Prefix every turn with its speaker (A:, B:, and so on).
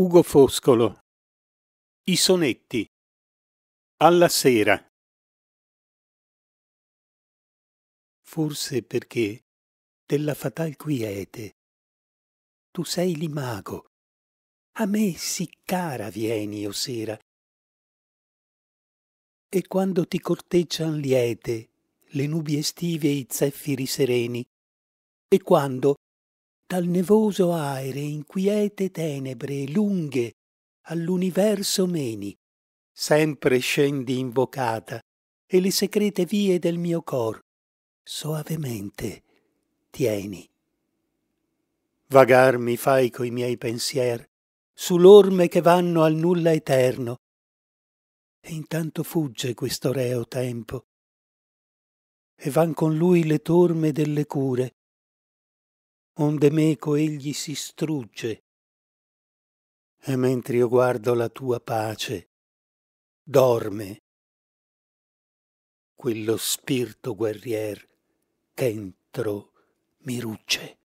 A: Ugo Foscolo I sonetti Alla sera Forse perché della fatal quiete tu sei l'imago
B: a me sì cara vieni o sera e quando ti corteggian liete le nubi estive e i zeffiri sereni e quando dal nevoso aere inquiete quiete tenebre lunghe all'universo meni, sempre scendi invocata, e le secrete vie del mio cor soavemente tieni. Vagar mi fai coi miei pensier, su l'orme che vanno al nulla eterno, e intanto fugge questo reo tempo, e van con lui le torme delle cure, onde meco egli si strugge. E mentre io guardo la tua pace, dorme quello spirito guerrier che entro
A: mi rugge.